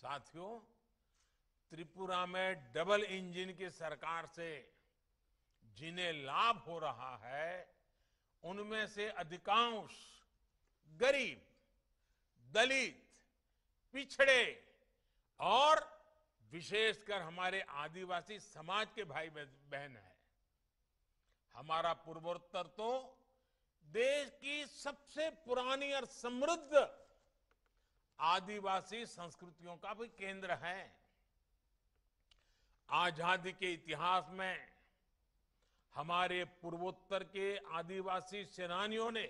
साथियों त्रिपुरा में double engine की सरकार से जिन्हें लाभ हो रहा है उनमें से अधिकांश गरीब दलित पिछड़े और विशेषकर हमारे आदिवासी समाज के भाई बहन है हमारा पूर्वोत्तर तो देश की सबसे पुरानी और समृद्ध आदिवासी संस्कृतियों का भी केंद्र है आजादी के इतिहास में हमारे पूर्वोत्तर के आदिवासी सेनानियों ने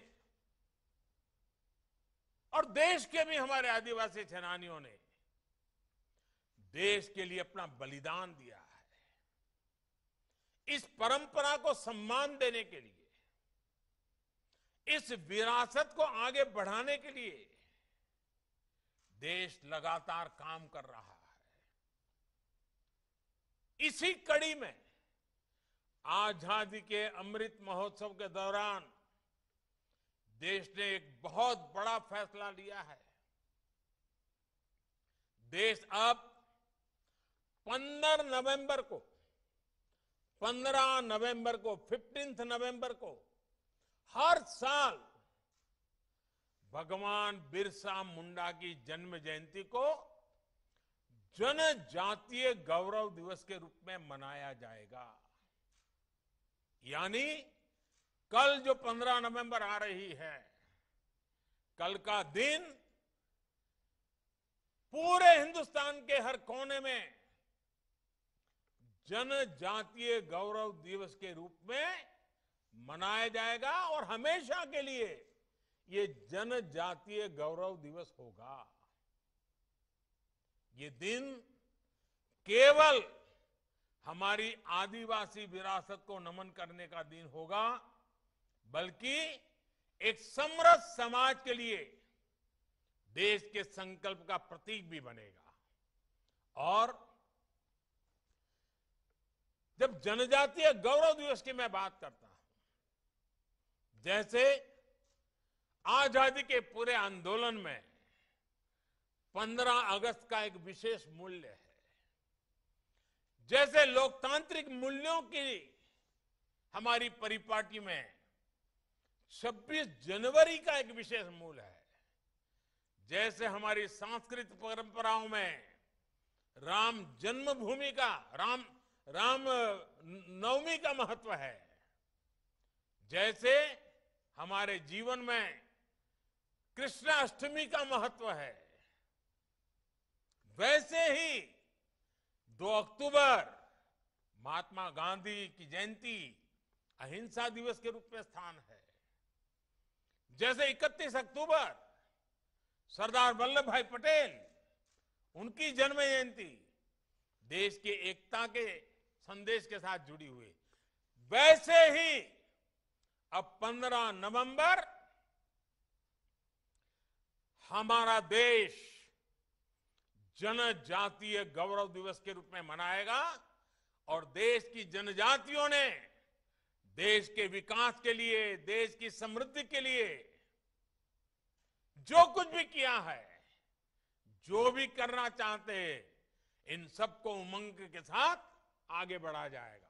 और देश के भी हमारे आदिवासी सेनानियों ने देश के लिए अपना बलिदान दिया है इस परंपरा को सम्मान देने के लिए इस विरासत को आगे बढ़ाने के लिए देश लगातार काम कर रहा है इसी कड़ी में आजादी के अमृत महोत्सव के दौरान देश ने एक बहुत बड़ा फैसला लिया है देश अब 15 नवंबर को 15 नवंबर को 15 नवंबर को हर साल भगवान बिरसा मुंडा की जन्म जयंती को जनजातीय गौरव दिवस के रूप में मनाया जाएगा यानी कल जो 15 नवंबर आ रही है कल का दिन पूरे हिंदुस्तान के हर कोने में जनजातीय गौरव दिवस के रूप में मनाया जाएगा और हमेशा के लिए ये जनजातीय गौरव दिवस होगा ये दिन केवल हमारी आदिवासी विरासत को नमन करने का दिन होगा बल्कि एक समृद्ध समाज के लिए देश के संकल्प का प्रतीक भी बनेगा और जब जनजातीय गौरव दिवस की मैं बात करता हूं जैसे आजादी के पूरे आंदोलन में 15 अगस्त का एक विशेष मूल्य है जैसे लोकतांत्रिक मूल्यों की हमारी परिपाटी में 26 जनवरी का एक विशेष मूल्य है जैसे हमारी सांस्कृतिक परंपराओं में राम जन्मभूमि का राम राम नवमी का महत्व है जैसे हमारे जीवन में कृष्णाष्टमी का महत्व है वैसे ही 2 अक्टूबर महात्मा गांधी की जयंती अहिंसा दिवस के रूप में स्थान है जैसे 31 अक्टूबर सरदार वल्लभ भाई पटेल उनकी जन्म जयंती देश के एकता के संदेश के साथ जुड़ी हुई वैसे ही अब 15 नवंबर हमारा देश जनजातीय गौरव दिवस के रूप में मनाएगा और देश की जनजातियों ने देश के विकास के लिए देश की समृद्धि के लिए जो कुछ भी किया है जो भी करना चाहते हैं इन सबको उमंग के साथ आगे बढ़ा जाएगा